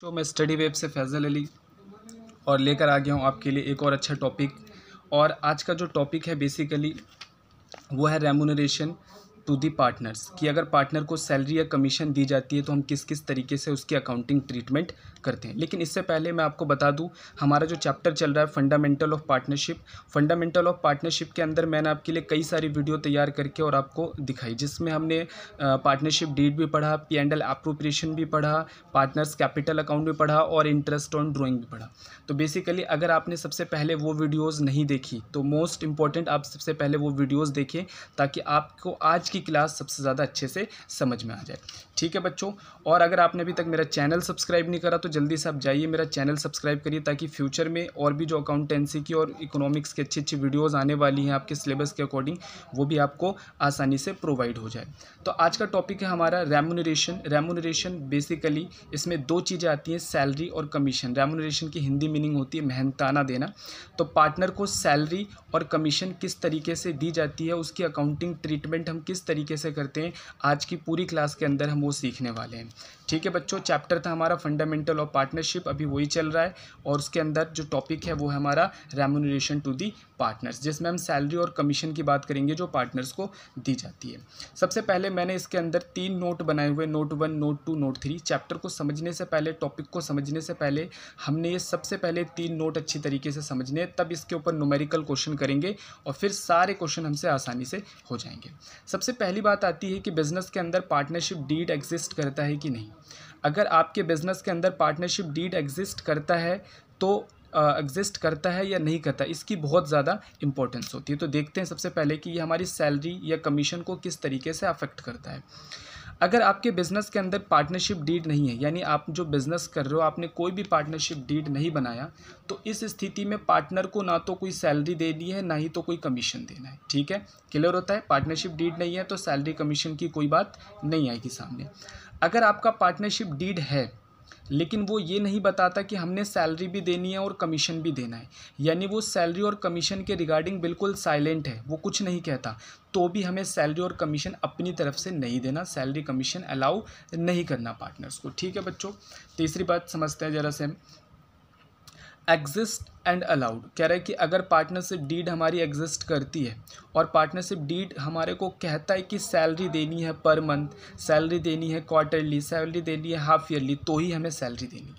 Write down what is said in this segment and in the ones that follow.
तो मैं study web से फैज़ल अली और लेकर आ गया हूँ आपके लिए एक और अच्छा टॉपिक और आज का जो टॉपिक है बेसिकली वो है रेमोनरेशन टू दी पार्टनर्स कि अगर पार्टनर को सैलरी या कमीशन दी जाती है तो हम किस किस तरीके से उसकी अकाउंटिंग ट्रीटमेंट करते हैं लेकिन इससे पहले मैं आपको बता दूं हमारा जो चैप्टर चल रहा है fundamental of partnership fundamental of partnership के अंदर मैंने आपके लिए कई सारी वीडियो तैयार करके और आपको दिखाई जिसमें हमने पार्टनरशिप डीड भी पढ़ा पी एंड एल अप्रोप्रिएशन भी पढ़ा पार्टनर्स कैपिटल अकाउंट भी पढ़ा और इंटरेस्ट ऑन ड्रॉइंग भी पढ़ा तो बेसिकली अगर आपने सबसे पहले वो वीडियोज़ नहीं देखी तो मोस्ट इंपॉर्टेंट आप सबसे पहले वो वीडियोज़ देखें ताकि आपको आज की क्लास सबसे ज़्यादा अच्छे से समझ में आ जाए ठीक है बच्चों और अगर आपने अभी तक मेरा चैनल सब्सक्राइब नहीं करा तो तो जल्दी से आप जाइए मेरा चैनल सब्सक्राइब करिए ताकि फ्यूचर में और भी जो अकाउंटेंसी की और इकोनॉमिक्स की अच्छी अच्छी वीडियोज़ आने वाली हैं आपके सिलेबस के अकॉर्डिंग वो भी आपको आसानी से प्रोवाइड हो जाए तो आज का टॉपिक है हमारा रेमोनरेशन रेमोनरेशन बेसिकली इसमें दो चीज़ें आती हैं सैलरी और कमीशन रेमोनरेशन की हिंदी मीनिंग होती है मेहनताना देना तो पार्टनर को सैलरी और कमीशन किस तरीके से दी जाती है उसकी अकाउंटिंग ट्रीटमेंट हम किस तरीके से करते हैं आज की पूरी क्लास के अंदर हम वो सीखने वाले हैं ठीक है बच्चों चैप्टर था हमारा फंडामेंटल ऑफ पार्टनरशिप अभी वही चल रहा है और उसके अंदर जो टॉपिक है वो है हमारा रेमोनरेशन टू दी पार्टनर्स जिसमें हम सैलरी और कमीशन की बात करेंगे जो पार्टनर्स को दी जाती है सबसे पहले मैंने इसके अंदर तीन नोट बनाए हुए note one note two note three chapter को समझने से पहले टॉपिक को समझने से पहले हमने ये सबसे पहले तीन नोट अच्छी तरीके से समझने तब इसके ऊपर नोमेरिकल क्वेश्चन करेंगे और फिर सारे क्वेश्चन हमसे आसानी से हो जाएंगे सबसे पहली बात आती है कि बिजनेस के अंदर पार्टनरशिप डीड एग्जिस्ट करता है कि नहीं अगर आपके बिजनेस के अंदर पार्टनरशिप डीड एग्जिस्ट करता है तो एग्जिस्ट करता है या नहीं करता इसकी बहुत ज़्यादा इंपॉर्टेंस होती है तो देखते हैं सबसे पहले कि ये हमारी सैलरी या कमीशन को किस तरीके से अफेक्ट करता है अगर आपके बिज़नेस के अंदर पार्टनरशिप डीड नहीं है यानी आप जो बिज़नेस कर रहे हो आपने कोई भी पार्टनरशिप डीड नहीं बनाया तो इस स्थिति में पार्टनर को ना तो कोई सैलरी देनी है ना ही तो कोई कमीशन देना है ठीक है क्लियर होता है पार्टनरशिप डीड नहीं है तो सैलरी कमीशन की कोई बात नहीं आएगी सामने अगर आपका पार्टनरशिप डीड है लेकिन वो ये नहीं बताता कि हमने सैलरी भी देनी है और कमीशन भी देना है यानी वो सैलरी और कमीशन के रिगार्डिंग बिल्कुल साइलेंट है वो कुछ नहीं कहता तो भी हमें सैलरी और कमीशन अपनी तरफ से नहीं देना सैलरी कमीशन अलाउ नहीं करना पार्टनर्स को ठीक है बच्चों तीसरी बात समझते हैं ज़रा से एग्जिस्ट एंड अलाउड कह रहा है कि अगर पार्टनरशिप डीड हमारी एग्जिस्ट करती है और पार्टनरशिप डीड हमारे को कहता है कि सैलरी देनी है पर मंथ सैलरी देनी है क्वार्टरली सैलरी देनी है हाफ ईयरली तो ही हमें सैलरी देनी है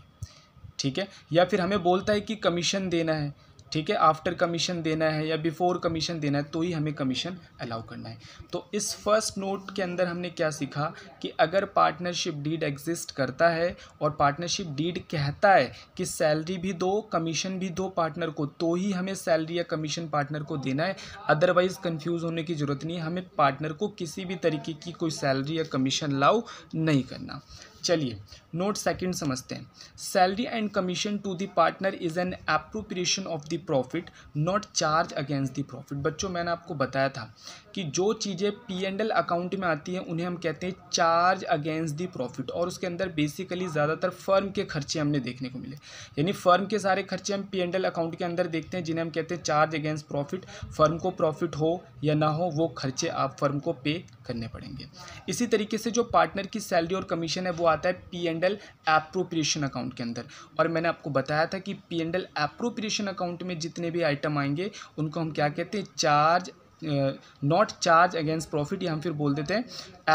ठीक है या फिर हमें बोलता है कि कमीशन देना है ठीक है आफ्टर कमीशन देना है या बिफोर कमीशन देना है तो ही हमें कमीशन अलाउ करना है तो इस फर्स्ट नोट के अंदर हमने क्या सीखा कि अगर पार्टनरशिप डीड एग्जिस्ट करता है और पार्टनरशिप डीड कहता है कि सैलरी भी दो कमीशन भी दो पार्टनर को तो ही हमें सैलरी या कमीशन पार्टनर को देना है अदरवाइज़ कन्फ्यूज़ होने की ज़रूरत नहीं है हमें पार्टनर को किसी भी तरीके की कोई सैलरी या कमीशन अलाउ नहीं करना चलिए नोट सेकंड समझते हैं salary and commission to the partner is an appropriation of the profit not charge against the profit बच्चों मैंने आपको बताया था कि जो चीज़ें पी एंड एल अकाउंट में आती हैं उन्हें हम कहते हैं चार्ज अगेंस्ट दी प्रॉफिट और उसके अंदर बेसिकली ज़्यादातर फर्म के खर्चे हमने देखने को मिले यानी फर्म के सारे खर्चे हम पी एंड एल अकाउंट के अंदर देखते हैं जिन्हें हम कहते हैं चार्ज अगेंस्ट प्रॉफिट फर्म को प्रॉफिट हो या ना हो वो खर्चे आप फर्म को पे करने पड़ेंगे इसी तरीके से जो पार्टनर की सैलरी और कमीशन है वो आता है P and L appropriation account के अंदर और मैंने आपको बताया था कि P and L appropriation account में जितने भी आइटम आएंगे उनको हम क्या कहते हैं charge not charge against profit या हम फिर बोल देते हैं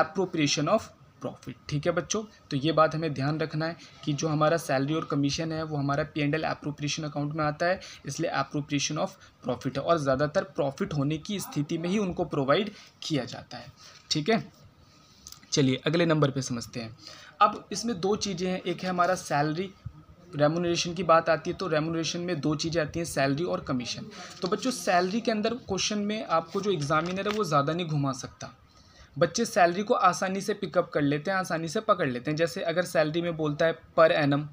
अप्रोप्रिएशन ऑफ प्रॉफिट ठीक है बच्चों तो ये बात हमें ध्यान रखना है कि जो हमारा सैलरी और कमीशन है वो हमारा P and L appropriation account में आता है इसलिए अप्रोप्रिएशन ऑफ प्रॉफिट है और ज़्यादातर प्रॉफिट होने की स्थिति में ही उनको प्रोवाइड किया जाता है ठीक है चलिए अगले नंबर पे समझते हैं अब इसमें दो चीज़ें हैं एक है हमारा सैलरी रेमोनरेशन की बात आती है तो रेमोनरेशन में दो चीज़ें आती हैं सैलरी और कमीशन तो बच्चों सैलरी के अंदर क्वेश्चन में आपको जो एग्जामिनर है वो ज़्यादा नहीं घुमा सकता बच्चे सैलरी को आसानी से पिकअप कर लेते हैं आसानी से पकड़ लेते हैं जैसे अगर सैलरी में बोलता है पर एनम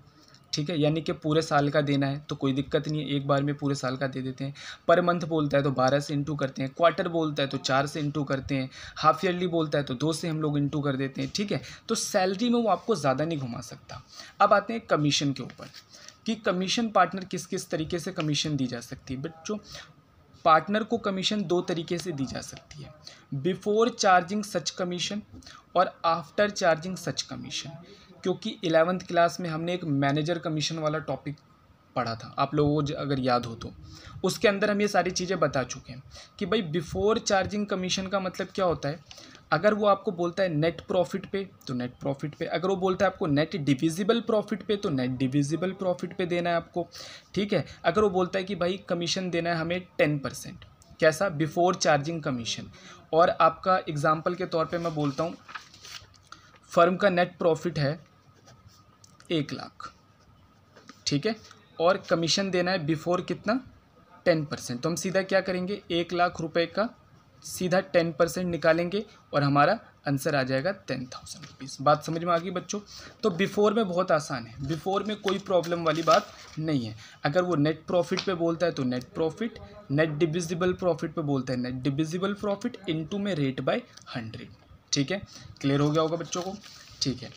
ठीक है यानी कि पूरे साल का देना है तो कोई दिक्कत नहीं है एक बार में पूरे साल का दे देते हैं पर मंथ बोलता है तो बारह से इंटू करते हैं क्वार्टर बोलता है तो चार से इंटू करते हैं हाफ ईयरली बोलता है तो दो से हम लोग इंटू कर देते हैं ठीक है तो सैलरी में वो आपको ज़्यादा नहीं घुमा सकता अब आते हैं कमीशन के ऊपर कि कमीशन पार्टनर किस किस तरीके से कमीशन दी जा सकती है बच्चों पार्टनर को कमीशन दो तरीके से दी जा सकती है बिफोर चार्जिंग सच कमीशन और आफ्टर चार्जिंग सच कमीशन क्योंकि इलेवंथ क्लास में हमने एक मैनेजर कमीशन वाला टॉपिक पढ़ा था आप लोगों को अगर याद हो तो उसके अंदर हम ये सारी चीज़ें बता चुके हैं कि भाई बिफोर चार्जिंग कमीशन का मतलब क्या होता है अगर वो आपको बोलता है नेट प्रॉफिट पे तो नेट प्रॉफिट पे अगर वो बोलता है आपको नेट डिविजिबल प्रॉफिट पे तो नेट डिविजिबल प्रॉफिट पे देना है आपको ठीक है अगर वो बोलता है कि भाई कमीशन देना है हमें टेन परसेंट कैसा बिफोर चार्जिंग कमीशन और आपका एग्ज़ाम्पल के तौर पर मैं बोलता हूँ फर्म का नेट प्रॉफिट है एक लाख ठीक है और कमीशन देना है बिफोर कितना टेन परसेंट तो हम सीधा क्या करेंगे एक लाख रुपए का सीधा टेन परसेंट निकालेंगे और हमारा आंसर आ जाएगा टेन थाउजेंड रुपीज़ बात समझ में आ गई बच्चों तो बिफोर में बहुत आसान है बिफोर में कोई प्रॉब्लम वाली बात नहीं है अगर वो नेट प्रॉफिट पे बोलता है तो net profit net divisible profit पे बोलता है नेट डिविजिबल प्रॉफिट इनटू में रेट बाय हंड्रेड ठीक है क्लियर हो गया होगा बच्चों को ठीक है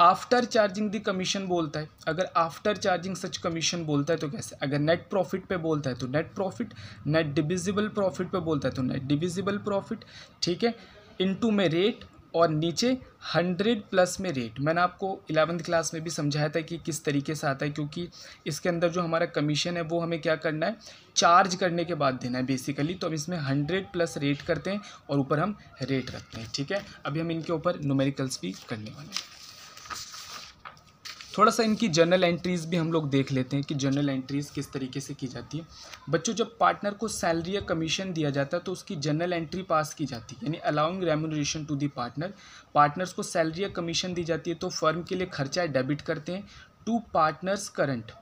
आफ्टर चार्जिंग दी कमीशन बोलता है अगर आफ्टर चार्जिंग सच कमीशन बोलता है तो कैसे अगर नेट प्रॉफिट पे बोलता है तो net profit net divisible profit पे बोलता है तो नेट डिविजिबल प्रॉफिट ठीक है इनटू में रेट और नीचे हंड्रेड प्लस में रेट मैंने आपको इलेवंथ क्लास में भी समझाया था कि किस तरीके से आता है क्योंकि इसके अंदर जो हमारा कमीशन है वो हमें क्या करना है चार्ज करने के बाद देना है बेसिकली तो हम इसमें हंड्रेड प्लस रेट करते हैं और ऊपर हम रेट रखते हैं ठीक है अभी हम इनके ऊपर नोमेरिकल्स भी करने वाले हैं थोड़ा सा इनकी जर्नल एंट्रीज़ भी हम लोग देख लेते हैं कि जर्नल एंट्रीज़ किस तरीके से की जाती है बच्चों जब पार्टनर को सैलरी या कमीशन दिया जाता है तो उसकी जर्नल एंट्री पास की जाती है यानी allowing remuneration to the partner partners को सैलरी या कमीशन दी जाती है तो फर्म के लिए खर्चा डेबिट करते हैं टू पार्टनर्स करंट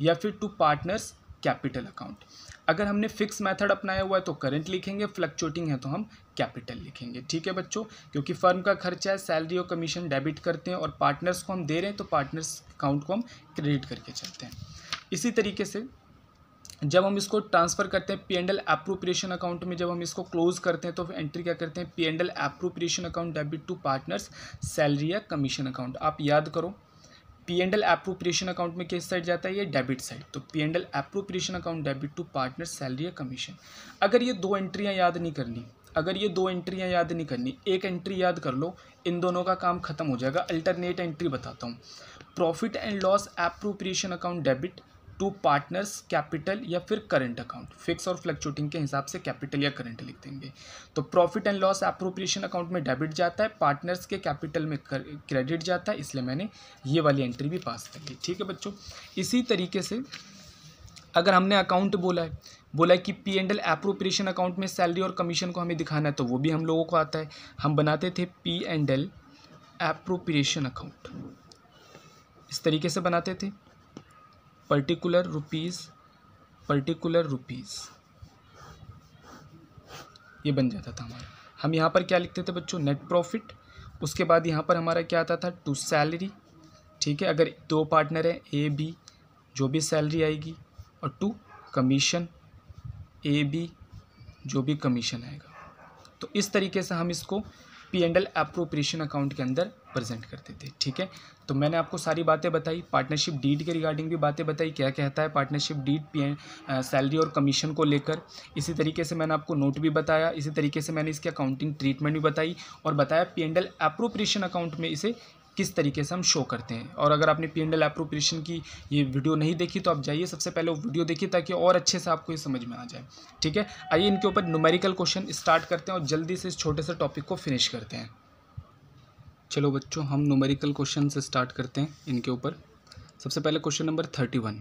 या फिर टू पार्टनर्स कैपिटल अकाउंट अगर हमने फिक्स मेथड अपनाया हुआ है तो करंट लिखेंगे फ्लक्चुएटिंग है तो हम कैपिटल लिखेंगे ठीक है बच्चों क्योंकि फर्म का खर्चा है सैलरी और कमीशन डेबिट करते हैं और पार्टनर्स को हम दे रहे हैं तो पार्टनर्स अकाउंट को हम क्रेडिट करके चलते हैं इसी तरीके से जब हम इसको ट्रांसफ़र करते हैं P and L appropriation account में जब हम इसको क्लोज करते हैं तो एंट्री क्या करते हैं P and L appropriation account debit to partners salary या कमीशन अकाउंट आप याद करो P and L appropriation account में किस साइड जाता है ये डेबिट साइड तो P and L appropriation account debit to partner salary या कमीशन अगर ये दो एंट्रियाँ याद नहीं करनी अगर ये दो एंट्रियाँ याद नहीं करनी एक एंट्री याद कर लो इन दोनों का काम खत्म हो जाएगा अल्टरनेट एंट्री बताता हूँ profit and loss appropriation account debit to partners capital या फिर करंट अकाउंट फिक्स और फ्लक्चुएटिंग के हिसाब से कैपिटल या करंट लिख देंगे तो profit and loss appropriation account में डेबिट जाता है पार्टनर्स के कैपिटल में क्रेडिट जाता है इसलिए मैंने ये वाली एंट्री भी पास कर ली ठीक है बच्चों इसी तरीके से अगर हमने अकाउंट बोला है बोला है कि P and L appropriation account में सैलरी और कमीशन को हमें दिखाना है तो वो भी हम लोगों को आता है हम बनाते थे P and L appropriation account इस तरीके से बनाते थे पर्टिकुलर रुपीज़ पर्टिकुलर रुपीज़ ये बन जाता था हमारा हम यहाँ पर क्या लिखते थे बच्चों नेट प्रॉफिट उसके बाद यहाँ पर हमारा क्या आता था टू सैलरी ठीक है अगर दो पार्टनर हैं ए बी जो भी सैलरी आएगी और टू कमीशन ए बी जो भी कमीशन आएगा तो इस तरीके से हम इसको P and L appropriation account के अंदर प्रेजेंट करते थे ठीक है तो मैंने आपको सारी बातें बताई पार्टनरशिप डीड के रिगार्डिंग भी बातें बताई क्या कहता है पार्टनरशिप डीड पी सैलरी और कमीशन को लेकर इसी तरीके से मैंने आपको नोट भी बताया इसी तरीके से मैंने इसकी अकाउंटिंग ट्रीटमेंट भी बताई और बताया P and L appropriation account में इसे किस तरीके से हम शो करते हैं और अगर आपने पी एंडल अप्रोप्रिएशन की ये वीडियो नहीं देखी तो आप जाइए सबसे पहले वो वीडियो देखिए ताकि और अच्छे से आपको ये समझ में आ जाए ठीक है आइए इनके ऊपर न्यूमेरिकल क्वेश्चन स्टार्ट करते हैं और जल्दी से इस छोटे से टॉपिक को फिनिश करते हैं चलो बच्चों हम न्यूमेरिकल क्वेश्चन से स्टार्ट करते हैं इनके ऊपर सबसे पहले question number thirty one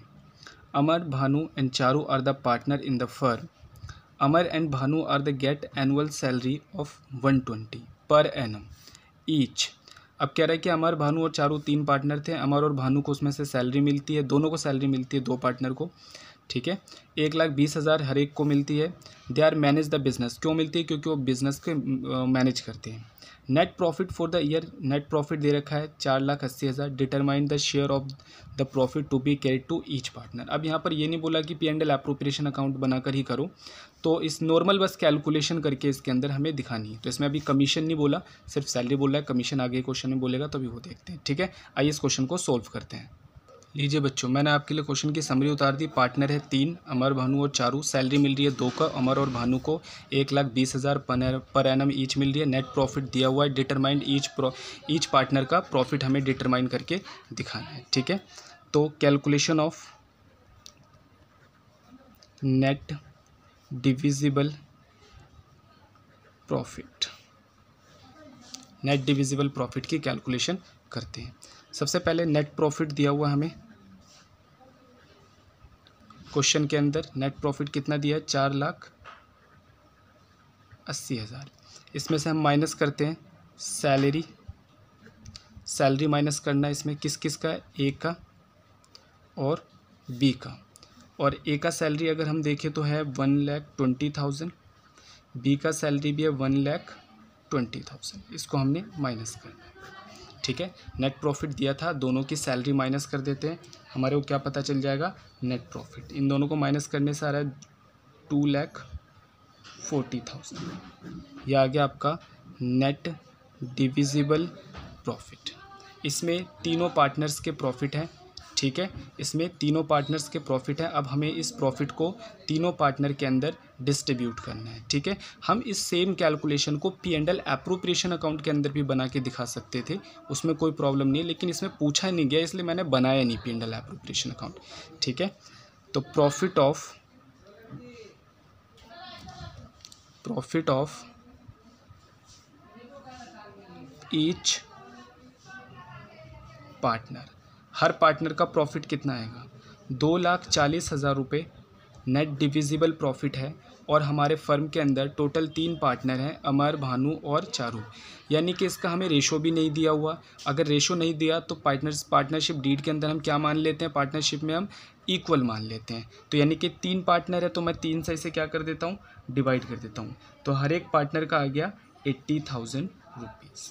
Bhanu and Charu are the partner in the the Amar and Bhanu are the get annual salary of one per an annum each अब कह रहा है कि अमर भानु और चारू तीन पार्टनर थे अमर और भानु को उसमें से सैलरी मिलती है दोनों को सैलरी मिलती है दो पार्टनर को ठीक है एक लाख बीस हज़ार हर एक को मिलती है they are manage the business क्यों मिलती है क्योंकि वो बिज़नेस के मैनेज करते हैं net profit for the year net profit दे रखा है चार लाख अस्सी हज़ार determine the share of the profit to be carry to each partner अब यहाँ पर ये नहीं बोला कि P and L appropriation account बनाकर ही करो तो इस नॉर्मल बस कैलकुलेशन करके इसके अंदर हमें दिखानी है तो इसमें अभी कमीशन नहीं बोला सिर्फ सैलरी बोला है कमीशन आगे क्वेश्चन में बोलेगा तो अभी वो देखते हैं ठीक है आइए इस क्वेश्चन को सॉल्व करते हैं लीजिए बच्चों मैंने आपके लिए क्वेश्चन की समरी उतार दी पार्टनर है तीन अमर भानु और चारू सैलरी मिल रही है दो का अमर और भानु को एक लाख बीस हज़ार पर एनम ईच मिल रही है नेट प्रॉफिट दिया हुआ है determined each pro each partner का प्रॉफिट हमें डिटरमाइन करके दिखाना है ठीक है तो calculation of net divisible profit net divisible profit की कैलकुलेशन करते हैं सबसे पहले नेट प्रॉफिट दिया हुआ हमें क्वेश्चन के अंदर नेट प्रॉफिट कितना दिया है चार लाख अस्सी हज़ार इसमें से हम माइनस करते हैं सैलरी सैलरी माइनस करना इसमें किस किस का ए का और बी का और ए का सैलरी अगर हम देखें तो है one lakh twenty thousand B का सैलरी भी है वन लैख ट्वेंटी थाउजेंड इसको हमने माइनस करना है ठीक है नेट प्रॉफिट दिया था दोनों की सैलरी माइनस कर देते हैं हमारे को क्या पता चल जाएगा नेट प्रॉफिट इन दोनों को माइनस करने से आ रहा है टू लैख फोर्टी थाउजेंड यह आ गया आपका नेट डिविजिबल प्रॉफिट इसमें तीनों पार्टनर्स के प्रॉफिट हैं ठीक है इसमें तीनों पार्टनर्स के प्रॉफिट हैं अब हमें इस प्रॉफिट को तीनों पार्टनर के अंदर डिस्ट्रीब्यूट करना है ठीक है हम इस सेम कैलकुलेशन को P and L appropriation account के अंदर भी बना के दिखा सकते थे उसमें कोई प्रॉब्लम नहीं है लेकिन इसमें पूछा नहीं गया इसलिए मैंने बनाया नहीं P and L appropriation account ठीक है तो profit of profit of each partner हर पार्टनर का प्रॉफिट कितना आएगा दो लाख चालीस हज़ार रुपये नेट डिविजिबल प्रॉफिट है और हमारे फर्म के अंदर टोटल तीन पार्टनर हैं अमर भानु और चारू यानी कि इसका हमें रेशो भी नहीं दिया हुआ अगर रेशो नहीं दिया तो पार्टनर्स पार्टनरशिप डीड के अंदर हम क्या मान लेते हैं पार्टनरशिप में हम इक्वल मान लेते हैं तो यानी कि तीन पार्टनर है तो मैं तीन से इसे क्या कर देता हूँ डिवाइड कर देता हूँ तो हर एक पार्टनर का आ गया एट्टी थाउजेंड रुपीज़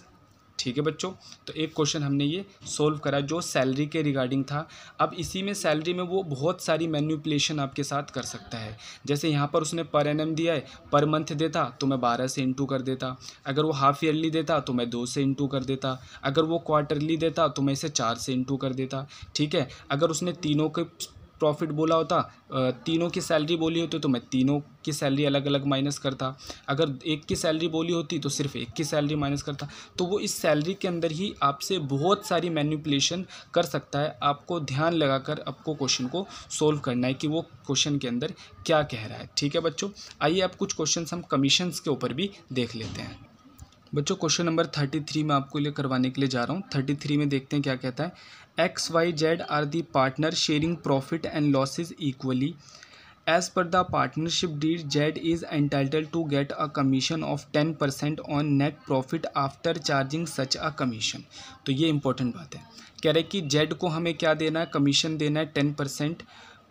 ठीक है बच्चों तो एक क्वेश्चन हमने ये सोल्व करा जो सैलरी के रिगार्डिंग था अब इसी में सैलरी में वो बहुत सारी मैन्यूपलेशन आपके साथ कर सकता है जैसे यहाँ पर उसने पर एन दिया है पर मंथ देता तो मैं बारह से इंटू कर देता अगर वो हाफ ईयरली देता तो मैं दो से इंटू कर देता अगर वो क्वार्टरली देता तो मैं इसे चार से इंटू कर देता ठीक है अगर उसने तीनों के प्रॉफिट बोला होता तीनों की सैलरी बोली होती तो मैं तीनों की सैलरी अलग अलग माइनस करता अगर एक की सैलरी बोली होती तो सिर्फ एक की सैलरी माइनस करता तो वो इस सैलरी के अंदर ही आपसे बहुत सारी मैन्यूपलेशन कर सकता है आपको ध्यान लगाकर आपको क्वेश्चन को सोल्व करना है कि वो क्वेश्चन के अंदर क्या कह रहा है ठीक है बच्चों आइए आप कुछ क्वेश्चन हम कमीशन के ऊपर भी देख लेते हैं बच्चों क्वेश्चन नंबर थर्टी थ्री में आपको लिए करवाने के लिए जा रहा हूँ थर्टी थ्री में देखते हैं क्या कहता है X Y Z are the partner sharing profit and losses equally as per the partnership deed Z is entitle to get a commission of ten percent on net profit after charging such a commission तो ये important बात है कह रहे कि Z को हमें क्या देना है कमीशन देना है टेन परसेंट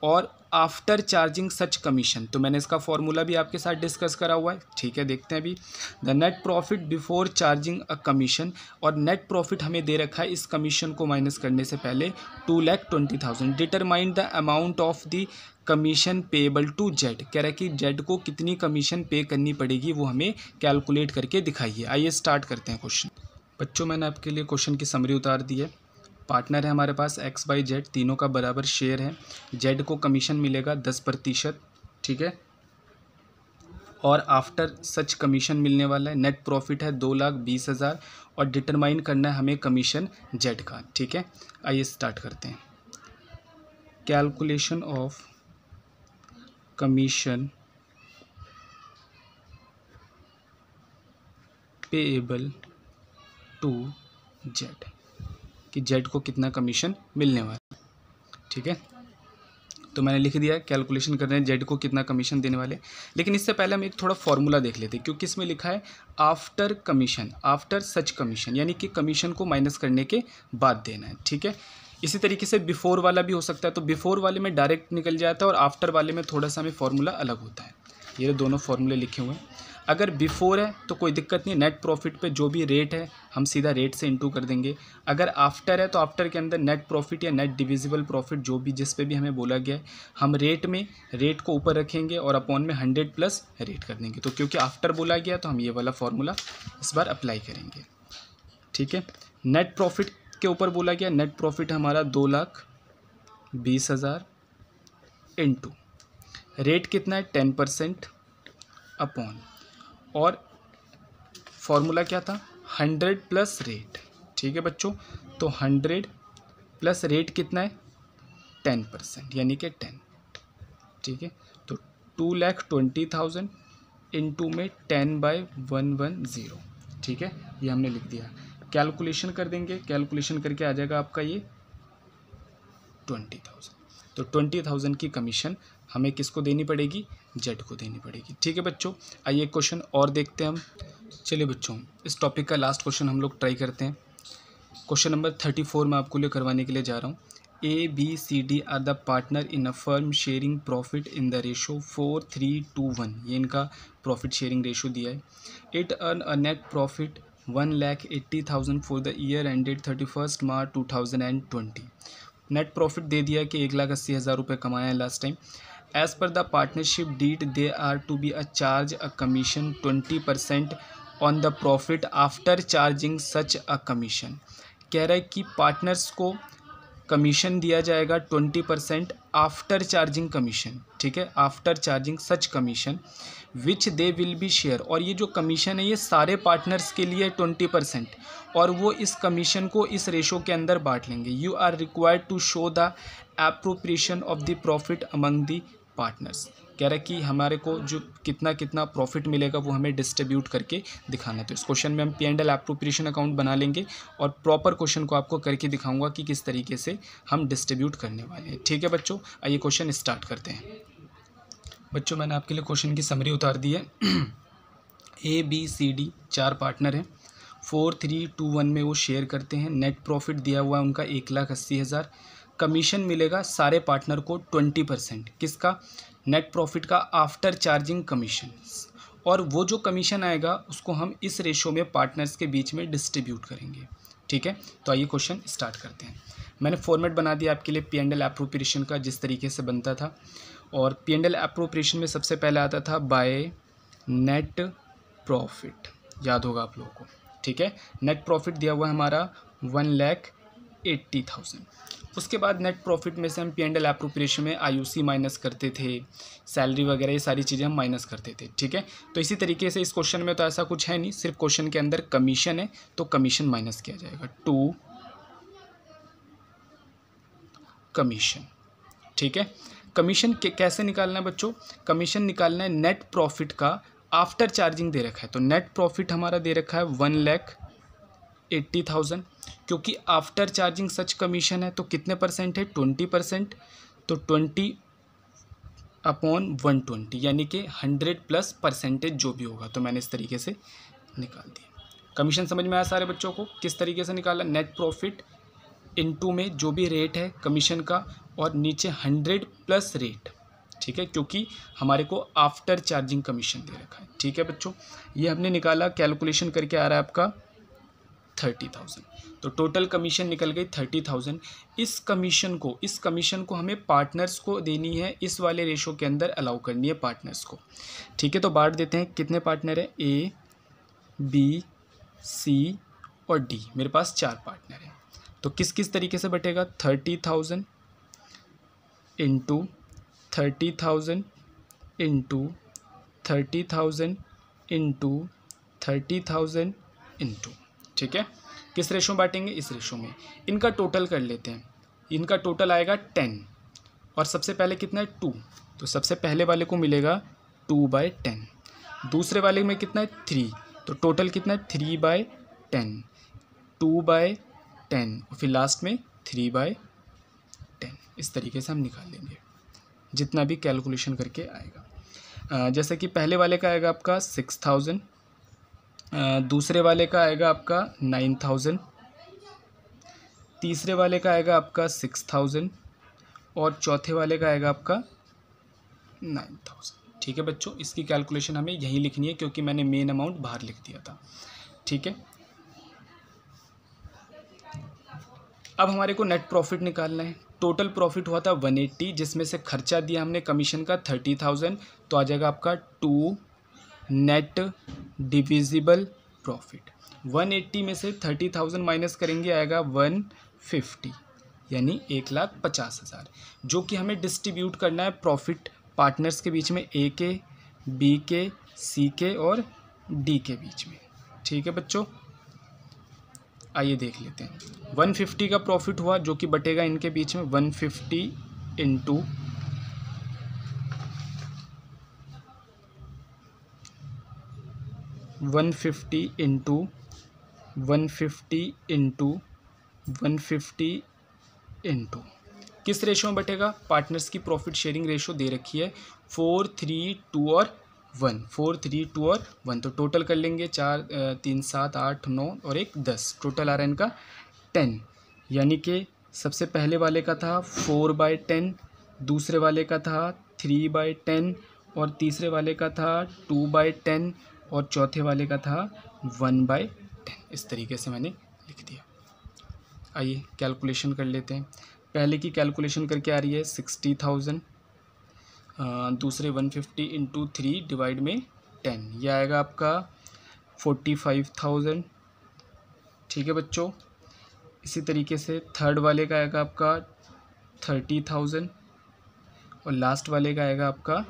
और आफ्टर चार्जिंग सच कमीशन तो मैंने इसका फॉर्मूला भी आपके साथ डिस्कस करा हुआ है ठीक है देखते हैं अभी the net profit before charging a commission और नेट प्रॉफिट हमें दे रखा है इस कमीशन को माइनस करने से पहले two lakh twenty thousand determined the amount of the commission payable to Z कह रहा है कि जेड को कितनी कमीशन पे करनी पड़ेगी वो हमें कैलकुलेट करके दिखाइए आइए स्टार्ट करते हैं क्वेश्चन बच्चों मैंने आपके लिए क्वेश्चन की समरी उतार दी है पार्टनर है हमारे पास एक्स बाई जेड तीनों का बराबर शेयर है जेड को कमीशन मिलेगा दस प्रतिशत ठीक है और आफ्टर सच कमीशन मिलने वाला है नेट प्रॉफिट है दो लाख बीस हज़ार और डिटरमाइन करना है हमें कमीशन जेड का ठीक है आइए स्टार्ट करते हैं calculation of commission payable to Z कि जेड को कितना कमीशन मिलने वाला ठीक है तो मैंने लिख दिया कैलकुलेशन कर रहे हैं जेड को कितना कमीशन देने वाले लेकिन इससे पहले हम एक थोड़ा फॉर्मूला देख लेते हैं क्योंकि इसमें लिखा है after commission after such commission यानी कि कमीशन को माइनस करने के बाद देना है ठीक है इसी तरीके से बिफोर वाला भी हो सकता है तो बिफोर वाले में डायरेक्ट निकल जाता है और आफ्टर वाले में थोड़ा सा हमें फॉर्मूला अलग होता है ये दोनों फॉर्मूले लिखे हुए हैं अगर बिफोर है तो कोई दिक्कत नहीं नेट प्रॉफिट पे जो भी रेट है हम सीधा रेट से इंटू कर देंगे अगर आफ्टर है तो आफ्टर के अंदर नेट प्रॉफिट या नेट डिविजिबल प्रॉफिट जो भी जिस पे भी हमें बोला गया है हम रेट में रेट को ऊपर रखेंगे और अपॉन में हंड्रेड प्लस रेट कर देंगे तो क्योंकि आफ्टर बोला गया तो हम ये वाला फार्मूला इस बार अप्लाई करेंगे ठीक है नेट प्रॉफिट के ऊपर बोला गया नेट प्रॉफिट हमारा दो लाख बीस हज़ार इंटू रेट कितना है टेन परसेंट अपॉन और फॉर्मूला क्या था हंड्रेड प्लस रेट ठीक है बच्चों तो हंड्रेड प्लस रेट कितना है टेन परसेंट यानी कि टेन ठीक है तो two lakh twenty thousand into में ten by one one zero ठीक है ये हमने लिख दिया कैलकुलेशन कर देंगे कैलकुलेशन करके आ जाएगा आपका ये ट्वेंटी थाउजेंड तो ट्वेंटी थाउजेंड की कमीशन हमें किसको देनी पड़ेगी जेड को देनी पड़ेगी ठीक है बच्चों आइए क्वेश्चन और देखते हैं हम चलिए बच्चों इस टॉपिक का लास्ट क्वेश्चन हम लोग ट्राई करते हैं क्वेश्चन नंबर थर्टी फोर मैं आपको लिए करवाने के लिए जा रहा हूँ A B C D are the partner in a firm sharing profit in the ratio four three two one ये इनका प्रॉफिट शेयरिंग रेशो दिया है it earn a net profit one lakh eighty thousand for the year ended thirty first March two thousand and twenty net profit दे दिया कि एक लाख अस्सी हज़ार रुपये कमाया है last time as per the partnership deed they are to be a charge a commission twenty percent on the profit after charging such a commission कह रहा है कि पार्टनर्स को कमीशन दिया जाएगा twenty percent after charging commission ठीक है after charging such commission which they will be share और ये जो कमीशन है ये सारे पार्टनर्स के लिए ट्वेंटी परसेंट और वो इस कमीशन को इस रेशो के अंदर बांट लेंगे you are required to show the appropriation of the profit among the partners कह रहा है कि हमारे को जो कितना कितना प्रॉफिट मिलेगा वो हमें डिस्ट्रीब्यूट करके दिखाना है तो इस क्वेश्चन में हम P and L appropriation account बना लेंगे और प्रॉपर क्वेश्चन को आपको करके दिखाऊंगा कि किस तरीके से हम डिस्ट्रीब्यूट करने वाले हैं ठीक है बच्चों आइए क्वेश्चन स्टार्ट करते हैं बच्चों मैंने आपके लिए क्वेश्चन की समरी उतार दी है ए बी सी डी चार पार्टनर हैं फोर थ्री टू वन में वो शेयर करते हैं नेट प्रॉफिट दिया हुआ है उनका एक लाख अस्सी हज़ार कमीशन मिलेगा सारे पार्टनर को ट्वेंटी परसेंट किसका नेट प्रॉफिट का आफ्टर चार्जिंग कमीशन और वो जो कमीशन आएगा उसको हम इस रेशो में पार्टनर्स के बीच में डिस्ट्रीब्यूट करेंगे ठीक है तो आइए क्वेश्चन स्टार्ट करते हैं मैंने फॉर्मेट बना दिया आपके लिए पी एंड एल अप्रोप्रिएशन का जिस तरीके से बनता था और पी एंड एल अप्रोप्रिएशन में सबसे पहले आता था बाय नेट प्रॉफिट याद होगा आप लोगों को ठीक है नेट प्रॉफिट दिया हुआ हमारा वन लैख एट्टी थाउजेंड उसके बाद नेट प्रॉफिट में से हम पी एंड एल अप्रोप्रिएशन में आई माइनस करते थे सैलरी वगैरह ये सारी चीज़ें हम माइनस करते थे ठीक है तो इसी तरीके से इस क्वेश्चन में तो ऐसा कुछ है नहीं सिर्फ क्वेश्चन के अंदर कमीशन है तो कमीशन माइनस किया जाएगा टू कमीशन ठीक है कमीशन कैसे निकालना है बच्चों कमीशन निकालना है नेट प्रॉफिट का आफ्टर चार्जिंग दे रखा है तो नेट प्रॉफिट हमारा दे रखा है वन लैख एट्टी थाउजेंड क्योंकि आफ्टर चार्जिंग सच कमीशन है तो कितने परसेंट है ट्वेंटी परसेंट तो ट्वेंटी अपॉन वन ट्वेंटी यानी कि हंड्रेड प्लस परसेंटेज जो भी होगा तो मैंने इस तरीके से निकाल दिया कमीशन समझ में आया सारे बच्चों को किस तरीके से निकाला नेट प्रॉफिट इनटू में जो भी रेट है कमीशन का और नीचे हंड्रेड प्लस रेट ठीक है क्योंकि हमारे को आफ्टर चार्जिंग कमीशन दे रखा है ठीक है बच्चों ये हमने निकाला कैलकुलेशन करके आ रहा है आपका थर्टी थाउजेंड तो टोटल कमीशन निकल गई थर्टी थाउजेंड इस कमीशन को इस कमीशन को हमें पार्टनर्स को देनी है इस वाले रेशो के अंदर अलाउ करनी है पार्टनर्स को ठीक है तो बांट देते हैं कितने पार्टनर हैं ए बी सी और डी मेरे पास चार पार्टनर हैं तो किस किस तरीके से बटेगा thirty thousand into thirty thousand into thirty thousand into thirty thousand into ठीक है किस रेशो में बांटेंगे इस रेशो में इनका टोटल कर लेते हैं इनका टोटल आएगा टेन और सबसे पहले कितना है टू तो सबसे पहले वाले को मिलेगा टू बाय टेन दूसरे वाले में कितना है थ्री तो टोटल कितना है three by ten two by ten और फिर लास्ट में थ्री बाय टेन इस तरीके से हम निकाल लेंगे जितना भी कैलकुलेशन करके आएगा जैसे कि पहले वाले का आएगा आपका सिक्स थाउजेंड दूसरे वाले का आएगा आपका नाइन थाउजेंड तीसरे वाले का आएगा आपका सिक्स थाउजेंड और चौथे वाले का आएगा आपका नाइन थाउजेंड ठीक है बच्चों इसकी कैलकुलेशन हमें यहीं लिखनी है क्योंकि मैंने मेन अमाउंट बाहर लिख दिया था ठीक है अब हमारे को नेट प्रॉफिट निकालना है टोटल प्रॉफिट हुआ था वन एट्टी जिसमें से खर्चा दिया हमने कमीशन का थर्टी थाउजेंड तो आ जाएगा आपका टू नेट डिविजिबल प्रॉफिट 180 में से 30,000 माइनस करेंगे आएगा 150 यानी एक लाख पचास हज़ार जो कि हमें डिस्ट्रीब्यूट करना है प्रॉफिट पार्टनर्स के बीच में ए के बी के सी के और डी के बीच में ठीक है बच्चों आइए देख लेते हैं 150 का प्रॉफिट हुआ जो कि बटेगा इनके बीच में 150 fifty into one fifty into one fifty into one fifty into किस रेशो में बैठेगा पार्टनर्स की प्रॉफिट शेयरिंग रेशो दे रखी है फोर थ्री टू और वन फोर थ्री टू और वन तो टोटल कर लेंगे चार तीन सात आठ नौ और एक दस टोटल आ रहा है इनका टेन यानी कि सबसे पहले वाले का था फोर बाय टेन दूसरे वाले का था थ्री बाय टेन और तीसरे वाले का था टू बाय टेन और चौथे वाले का था वन बाय टेन इस तरीके से मैंने लिख दिया आइए कैलकुलेशन कर लेते हैं पहले की कैलकुलेशन करके आ रही है सिक्सटी थाउजेंड दूसरे one fifty into three divide में टेन ये आएगा आपका फोर्टी फाइव थाउजेंड ठीक है बच्चों इसी तरीके से थर्ड वाले का आएगा आपका थर्टी थाउजेंड और लास्ट वाले का आएगा आपका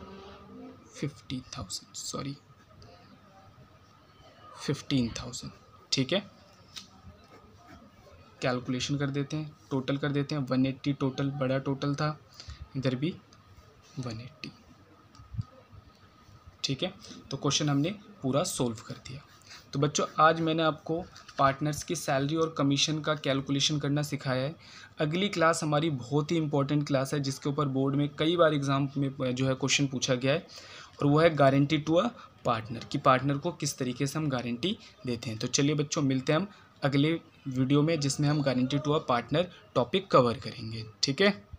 fifty thousand sorry fifteen thousand ठीक है कैलकुलेशन कर देते हैं टोटल कर देते हैं वन एट्टी टोटल बड़ा टोटल था इधर भी वन एट्टी ठीक है तो क्वेश्चन हमने पूरा सोल्व कर दिया तो बच्चों आज मैंने आपको पार्टनर्स की सैलरी और कमीशन का कैलकुलेशन करना सिखाया है अगली क्लास हमारी बहुत ही इंपॉर्टेंट क्लास है जिसके ऊपर बोर्ड में कई बार एग्ज़ाम में जो है क्वेश्चन पूछा गया है और वो है गारंटी टू अ पार्टनर कि पार्टनर को किस तरीके से हम गारंटी देते हैं तो चलिए बच्चों मिलते हैं हम अगले वीडियो में जिसमें हम guarantee to a partner topic cover करेंगे ठीक है